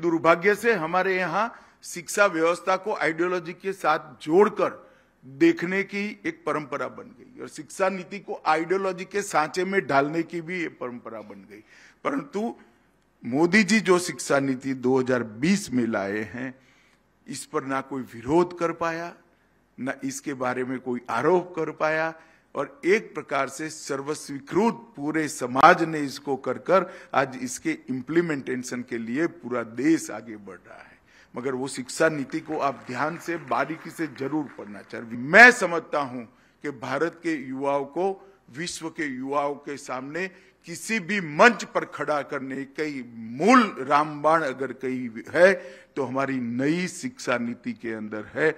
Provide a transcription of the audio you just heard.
दुर्भाग्य से हमारे यहाँ शिक्षा व्यवस्था को आइडियोलॉजी के साथ जोड़कर देखने की एक परंपरा बन गई और शिक्षा नीति को आइडियोलॉजी के सांचे में ढालने की भी एक परंपरा बन गई परंतु मोदी जी जो शिक्षा नीति 2020 में लाए हैं इस पर ना कोई विरोध कर पाया ना इसके बारे में कोई आरोप कर पाया और एक प्रकार से सर्वस्वीकृत पूरे समाज ने इसको कर कर आज इसके इम्प्लीमेंटेशन के लिए पूरा देश आगे बढ़ रहा है मगर वो शिक्षा नीति को आप ध्यान से बारीकी से जरूर पढ़ना चाहिए मैं समझता हूं कि भारत के युवाओं को विश्व के युवाओं के सामने किसी भी मंच पर खड़ा करने कई मूल रामबाण अगर कहीं है तो हमारी नई शिक्षा नीति के अंदर है